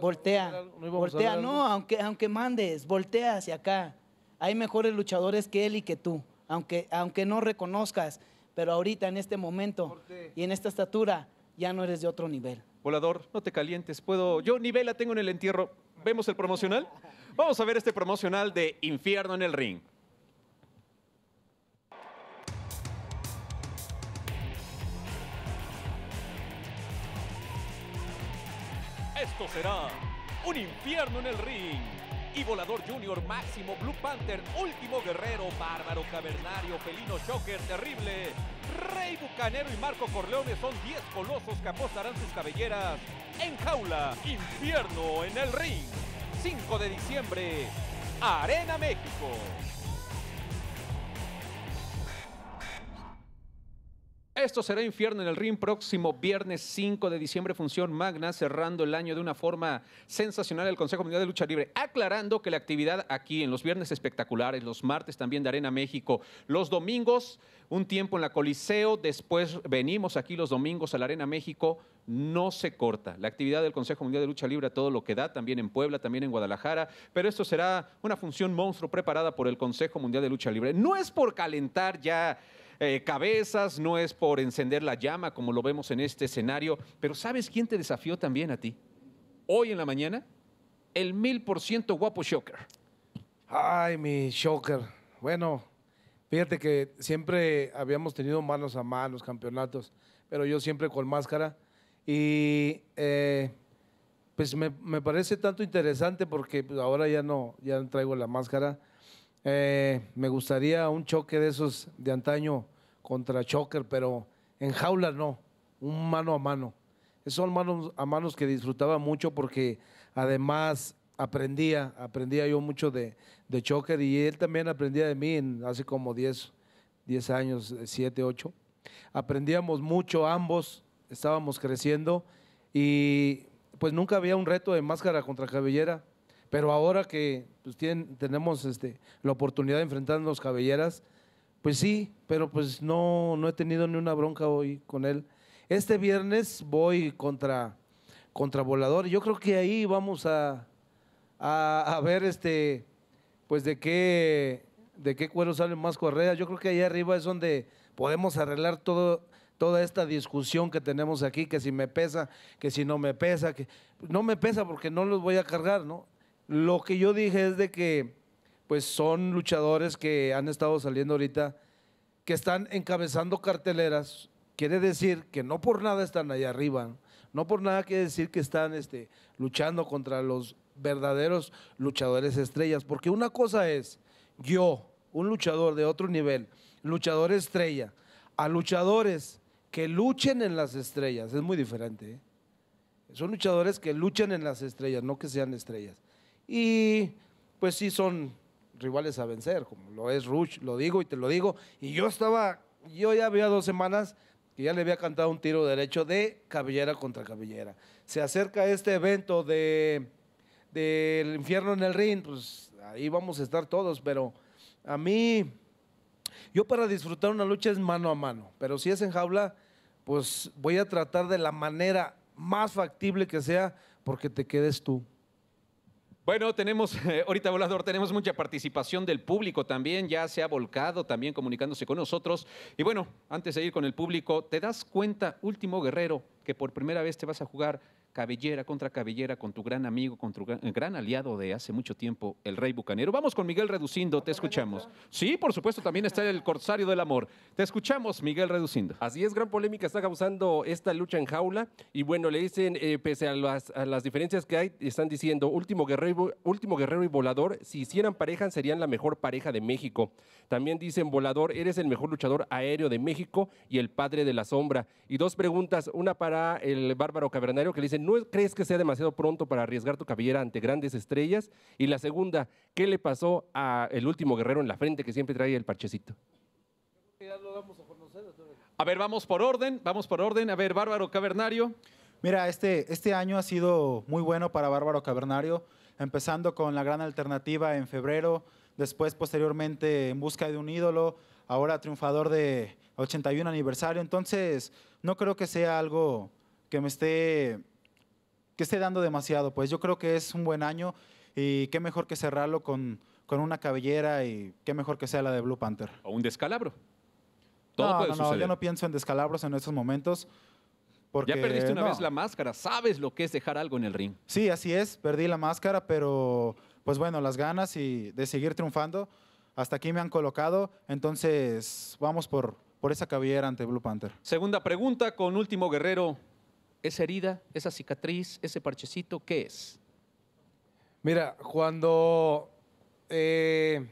voltea, voltea, no, aunque, aunque mandes, voltea hacia acá. Hay mejores luchadores que él y que tú, aunque, aunque no reconozcas, pero ahorita en este momento y en esta estatura ya no eres de otro nivel. Volador, no te calientes, puedo, yo nivel la tengo en el entierro. ¿Vemos el promocional? Vamos a ver este promocional de Infierno en el Ring. Esto será un infierno en el ring. Y Volador Junior, Máximo, Blue Panther, Último Guerrero, Bárbaro Cavernario, Pelino Shocker, Terrible, Rey Bucanero y Marco Corleone son 10 colosos que apostarán sus cabelleras en jaula. Infierno en el ring. 5 de diciembre, Arena México. Esto será infierno en el ring próximo viernes 5 de diciembre, función magna, cerrando el año de una forma sensacional el Consejo Mundial de Lucha Libre, aclarando que la actividad aquí en los viernes espectaculares, los martes también de Arena México, los domingos un tiempo en la Coliseo, después venimos aquí los domingos a la Arena México, no se corta. La actividad del Consejo Mundial de Lucha Libre todo lo que da, también en Puebla, también en Guadalajara, pero esto será una función monstruo preparada por el Consejo Mundial de Lucha Libre. No es por calentar ya eh, cabezas, no es por encender la llama como lo vemos en este escenario, pero ¿sabes quién te desafió también a ti? Hoy en la mañana, el mil por ciento guapo Shocker. Ay, mi Shocker. Bueno, fíjate que siempre habíamos tenido manos a manos, campeonatos, pero yo siempre con máscara. Y eh, pues me, me, parece tanto interesante porque pues, ahora ya no, ya no traigo la máscara eh, me gustaría un choque de esos de antaño contra Choker, pero en jaula no, un mano a mano. Esos son manos a manos que disfrutaba mucho porque además aprendía, aprendía yo mucho de, Choker y él también aprendía de mí en, hace como 10, 10 años, 7, eh, 8. Aprendíamos mucho ambos, estábamos creciendo y pues nunca había un reto de máscara contra cabellera, pero ahora que pues tenemos este, la oportunidad de enfrentarnos cabelleras. Pues sí, pero pues no, no he tenido ni una bronca hoy con él. Este viernes voy contra, contra Volador. Yo creo que ahí vamos a, ver este, pues de qué, de qué cuero salen más correas. Yo creo que ahí arriba es donde podemos arreglar todo, toda esta discusión que tenemos aquí, que si me pesa, que si no me pesa, que no me pesa porque no los voy a cargar, ¿no? Lo que yo dije es de que, pues son luchadores que han estado saliendo ahorita, que están encabezando carteleras. Quiere decir que no por nada están allá arriba. No por nada quiere decir que están este, luchando contra los verdaderos luchadores estrellas. Porque una cosa es yo, un luchador de otro nivel, luchador estrella, a luchadores que luchen en las estrellas. Es muy diferente. ¿eh? Son luchadores que luchan en las estrellas, no que sean estrellas. Y pues sí son rivales a vencer, como lo es Rush, lo digo y te lo digo. Y yo estaba, yo ya había dos semanas que ya le había cantado un tiro derecho de cabellera contra cabellera. Se acerca este evento de del infierno en el ring, pues ahí vamos a estar todos, pero a mí, yo para disfrutar una lucha es mano a mano, pero si es en jaula, pues voy a tratar de la manera más factible que sea porque te quedes tú. Bueno, tenemos, eh, ahorita volador, tenemos mucha participación del público también, ya se ha volcado también comunicándose con nosotros. Y bueno, antes de ir con el público, ¿te das cuenta, último guerrero, que por primera vez te vas a jugar cabellera contra cabellera con tu gran amigo, con tu gran aliado de hace mucho tiempo, el rey bucanero. Vamos con Miguel Reducindo, te escuchamos. Sí, por supuesto, también está el corsario del amor. Te escuchamos, Miguel Reducindo. Así es, gran polémica está causando esta lucha en jaula. Y bueno, le dicen, eh, pese a las, diferencias que hay, están diciendo, último guerrero, último guerrero y volador, si hicieran pareja, serían la mejor pareja de México. También dicen, volador, eres el mejor luchador aéreo de México y el padre de la sombra. Y dos preguntas, una para el bárbaro cavernario que le dicen, ¿no crees que sea demasiado pronto para arriesgar tu cabellera ante grandes estrellas? Y la segunda, ¿qué le pasó a el último guerrero en la frente que siempre trae el parchecito? a ver, vamos por orden, vamos por orden. A ver, Bárbaro Cavernario. Mira, este, este año ha sido muy bueno para Bárbaro Cavernario, empezando con la gran alternativa en febrero, después posteriormente en busca de un ídolo, ahora triunfador de 81 aniversario. Entonces, no creo que sea algo que me esté que esté dando demasiado. Pues yo creo que es un buen año y qué mejor que cerrarlo con, con una cabellera y qué mejor que sea la de Blue Panther. O un descalabro. no, no, no, yo no pienso en descalabros en estos momentos. Porque, ya perdiste una vez la máscara, sabes lo que es dejar algo en el ring. Sí, así es, perdí la máscara, pero pues bueno, las ganas y de seguir triunfando, hasta aquí me han colocado, entonces vamos por, por esa cabellera ante Blue Panther. Segunda pregunta con Último Guerrero esa herida, esa cicatriz, ese parchecito, ¿qué es? Mira, cuando eh,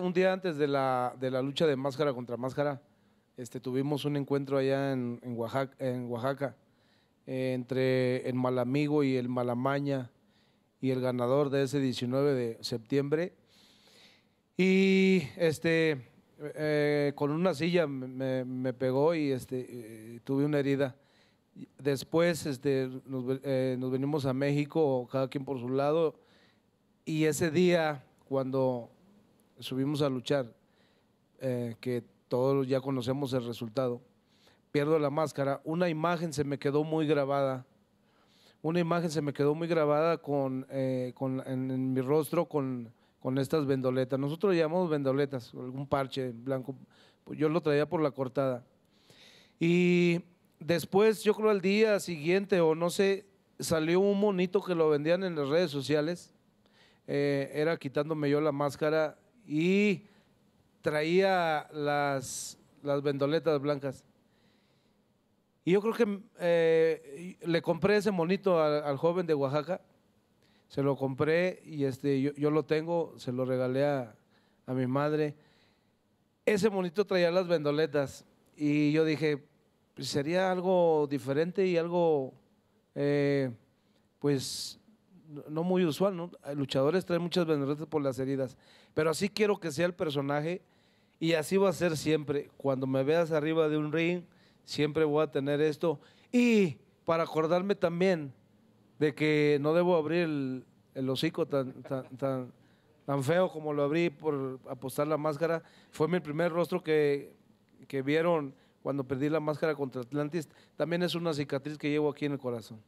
un día antes de la, lucha de máscara contra máscara, este, tuvimos un encuentro allá en, Oaxaca, eh, entre el Malamigo y el Malamaña y el ganador de ese 19 de septiembre. Y este, eh, con una silla me, me, pegó y este, tuve una herida Después este, eh, nos, venimos a México, cada quien por su lado, y ese día cuando subimos a luchar, eh, que todos ya conocemos el resultado, pierdo la máscara, una imagen se me quedó muy grabada, una imagen se me quedó muy grabada con, eh, en, mi rostro con, con estas vendoletas. Nosotros llamamos vendoletas, algún parche blanco, pues yo lo traía por la cortada. Y después, yo creo al día siguiente o no sé, salió un monito que lo vendían en las redes sociales. Eh, era quitándome yo la máscara y traía las, las vendoletas blancas. Y yo creo que eh, le compré ese monito al, joven de Oaxaca. Se lo compré y este, yo, lo tengo, se lo regalé a, a mi madre. Ese monito traía las vendoletas y yo dije, pues, sería algo diferente y algo, eh, pues, no muy usual, ¿no? Luchadores traen muchas bendiciones por las heridas, pero así quiero que sea el personaje y así va a ser siempre. Cuando me veas arriba de un ring, siempre voy a tener esto. Y para acordarme también de que no debo abrir el, hocico tan, tan, tan, feo como lo abrí por apostar la máscara. Fue mi primer rostro que, que vieron cuando perdí la máscara contra Atlantis, también es una cicatriz que llevo aquí en el corazón.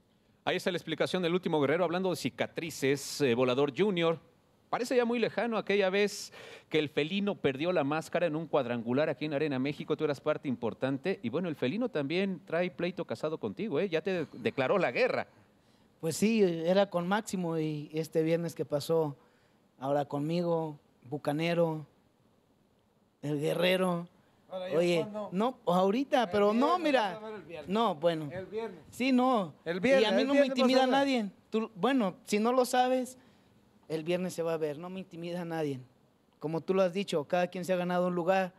Ahí está la explicación del último guerrero hablando de cicatrices, eh, Volador Junior. Parece ya muy lejano aquella vez que el felino perdió la máscara en un cuadrangular aquí en Arena México, tú eras parte importante y bueno, el felino también trae pleito casado contigo, ¿eh? ya te declaró la guerra. Pues sí, era con Máximo y este viernes que pasó, ahora conmigo, Bucanero, el guerrero, Oye, no, ahorita, pero no, mira. No, bueno. El Sí, no. El viernes. Y a mí no me intimida a nadie. bueno, si no lo sabes, el viernes se va a ver. No me intimida nadie. Como tú lo has dicho, cada quien se ha ganado un lugar.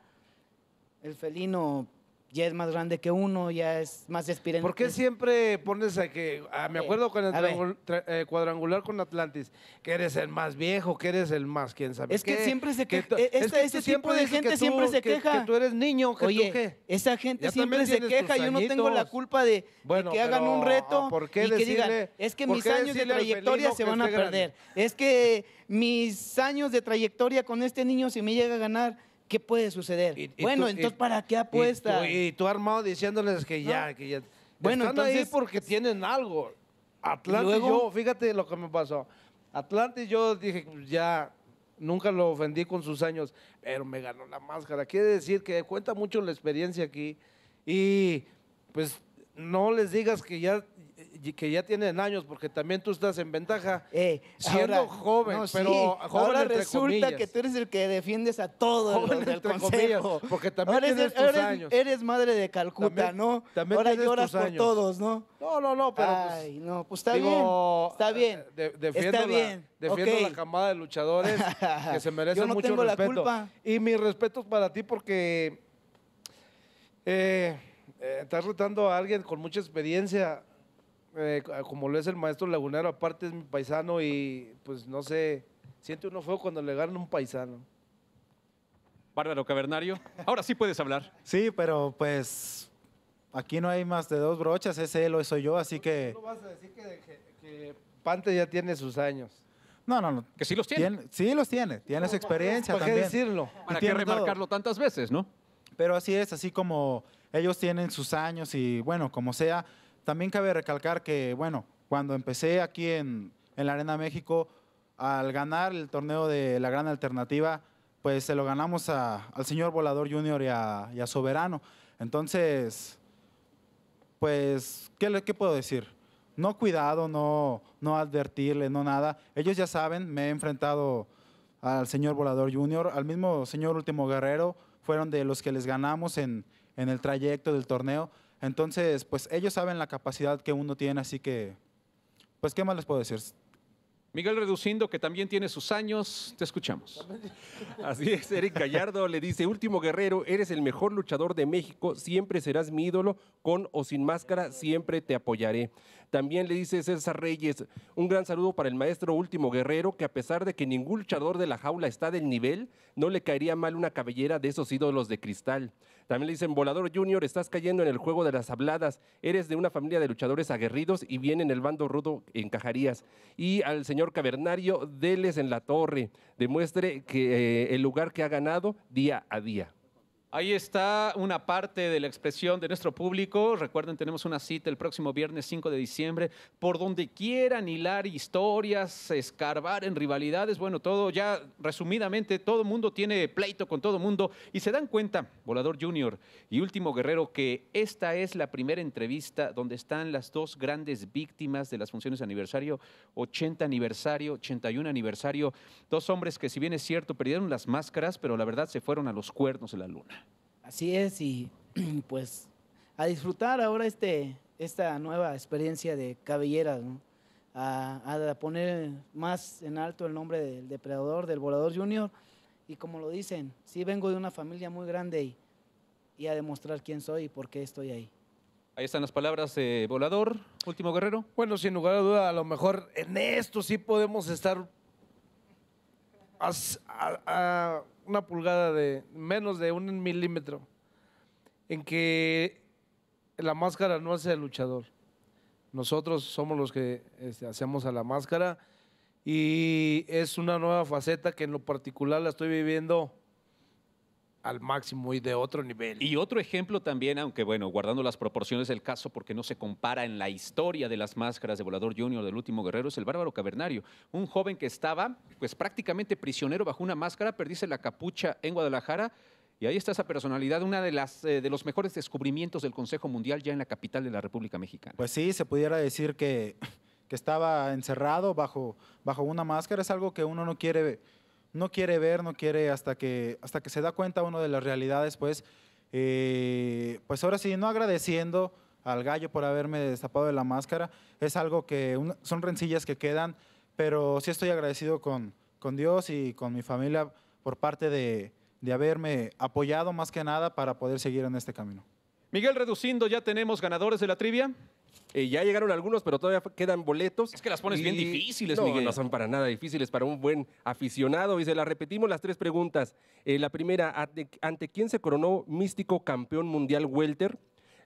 El felino ya es más grande que uno, ya es más aspirante. ¿Por qué siempre pones a que, ah, me eh, acuerdo con el eh, cuadrangular con Atlantis, que eres el más viejo, que eres el más, quién sabe. Es que siempre se queja. Eh, ese este, este tipo de gente siempre se queja. Que, tú eres niño, que Oye, Esa gente siempre se queja. Yo no tengo la culpa de, que hagan un reto es que mis años de trayectoria se van a perder. Es que mis años de trayectoria con este niño, si me llega a ganar ¿qué puede suceder? bueno, entonces, ¿para qué apuesta? Y tú, armado diciéndoles que ya, que ya. Bueno, están entonces, porque tienen algo. Atlantis, yo, fíjate lo que me pasó. Atlantis, yo dije, pues, ya, nunca lo ofendí con sus años, pero me ganó la máscara. Quiere decir que cuenta mucho la experiencia aquí. Y pues no les digas que ya que ya tienen años, porque también tú estás en ventaja, eh, siendo joven, pero ahora resulta que tú eres el que defiendes a todos los del consejo. porque también tienes eres, tus años. Eres madre de Calcuta, ¿no? ahora lloras por todos, ¿no? No, no, no, pero pues, Ay, no, pues está bien, está eh, bien. defiendo La, camada de luchadores que se merecen mucho respeto. La culpa. Y mis respetos para ti porque eh, estás retando a alguien con mucha experiencia eh, como lo es el maestro lagunero, aparte es mi paisano y pues no sé, siente uno fuego cuando le ganan un paisano. Bárbaro Cavernario, ahora sí puedes hablar. Sí, pero pues aquí no hay más de dos brochas, es él o soy yo, así que... ¿No vas a decir que, Pante ya tiene sus años? No, no, no. Que sí los tiene. sí los tiene, tiene su experiencia ¿Para qué decirlo? Para qué remarcarlo tantas veces, ¿no? Pero así es, así como ellos tienen sus años y bueno, como sea, también cabe recalcar que, bueno, cuando empecé aquí en, la Arena México, al ganar el torneo de la Gran Alternativa, pues se lo ganamos a, al señor Volador Junior y a, Soberano. Entonces, pues, ¿qué, ¿qué, puedo decir? No cuidado, no, no advertirle, no nada. Ellos ya saben, me he enfrentado al señor Volador Junior, al mismo señor Último Guerrero, fueron de los que les ganamos en, en el trayecto del torneo. Entonces, pues ellos saben la capacidad que uno tiene, así que, pues, ¿qué más les puedo decir? Miguel Reducindo, que también tiene sus años, te escuchamos. Así es, Eric Gallardo le dice, último guerrero, eres el mejor luchador de México, siempre serás mi ídolo, con o sin máscara, siempre te apoyaré. También le dice César Reyes, un gran saludo para el maestro último guerrero, que a pesar de que ningún luchador de la jaula está del nivel, no le caería mal una cabellera de esos ídolos de cristal. También le dicen, Volador Junior, estás cayendo en el juego de las habladas. Eres de una familia de luchadores aguerridos y viene en el bando rudo en Cajarías. Y al señor Cavernario, deles en la torre. Demuestre que eh, el lugar que ha ganado día a día. Ahí está una parte de la expresión de nuestro público. Recuerden, tenemos una cita el próximo viernes 5 de diciembre. Por donde quieran hilar historias, escarbar en rivalidades, bueno, todo ya resumidamente, todo mundo tiene pleito con todo mundo y se dan cuenta, Volador Junior y Último Guerrero, que esta es la primera entrevista donde están las dos grandes víctimas de las funciones de aniversario, 80 aniversario, 81 aniversario, dos hombres que si bien es cierto perdieron las máscaras, pero la verdad se fueron a los cuernos de la luna. Así es, y pues a disfrutar ahora este, esta nueva experiencia de cabellera, a, poner más en alto el nombre del depredador, del volador junior, y como lo dicen, sí vengo de una familia muy grande y, a demostrar quién soy y por qué estoy ahí. Ahí están las palabras, volador, último guerrero. Bueno, sin lugar a duda, a lo mejor en esto sí podemos estar a, una pulgada de menos de un milímetro en que la máscara no hace el luchador. Nosotros somos los que este, hacemos a la máscara y es una nueva faceta que en lo particular la estoy viviendo al máximo y de otro nivel. Y otro ejemplo también, aunque bueno, guardando las proporciones del caso porque no se compara en la historia de las máscaras de Volador Junior del último guerrero, es el bárbaro cavernario, un joven que estaba pues prácticamente prisionero bajo una máscara, perdice la capucha en Guadalajara y ahí está esa personalidad, una de las eh, de los mejores descubrimientos del Consejo Mundial ya en la capital de la República Mexicana. Pues sí, se pudiera decir que que estaba encerrado bajo bajo una máscara, es algo que uno no quiere no quiere ver, no quiere hasta que, hasta que se da cuenta uno de las realidades, pues, eh, pues ahora sí, no agradeciendo al gallo por haberme destapado de la máscara, es algo que son rencillas que quedan, pero sí estoy agradecido con, con Dios y con mi familia por parte de, de haberme apoyado más que nada para poder seguir en este camino. Miguel, reduciendo, ¿ya tenemos ganadores de la trivia? Eh, ya llegaron algunos, pero todavía quedan boletos. Es que las pones bien difíciles, no, Miguel. No son para nada difíciles para un buen aficionado. Y se las repetimos las tres preguntas. Eh, la primera, ¿ante quién se coronó místico campeón mundial Welter?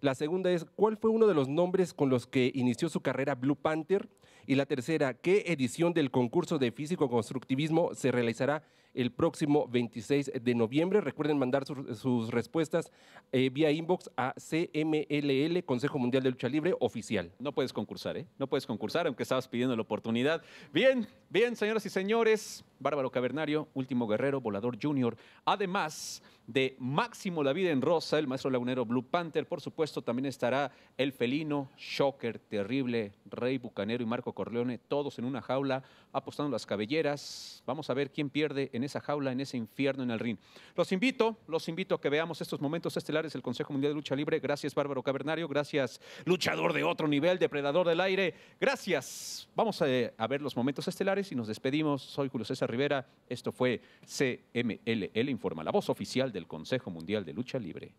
La segunda es, ¿cuál fue uno de los nombres con los que inició su carrera Blue Panther? Y la tercera, ¿qué edición del concurso de físico-constructivismo se realizará el próximo 26 de noviembre. Recuerden mandar sus respuestas eh, vía inbox a CMLL, Consejo Mundial de Lucha Libre Oficial. No puedes concursar, ¿eh? No puedes concursar, aunque estabas pidiendo la oportunidad. Bien, bien, señoras y señores. Bárbaro Cavernario, Último Guerrero, Volador Junior. Además de Máximo La Vida en Rosa, el maestro lagunero Blue Panther, por supuesto, también estará El Felino, Shocker, Terrible, Rey Bucanero y Marco Corleone, todos en una jaula apostando las cabelleras. Vamos a ver quién pierde en esa jaula, en ese infierno, en el ring. Los invito, los invito a que veamos estos momentos estelares del Consejo Mundial de Lucha Libre. Gracias, Bárbaro Cavernario. Gracias, luchador de otro nivel, depredador del aire. Gracias. Vamos a, ver los momentos estelares y nos despedimos. Soy Julio César Rivera. Esto fue CMLL Informa, la voz oficial del Consejo Mundial de Lucha Libre.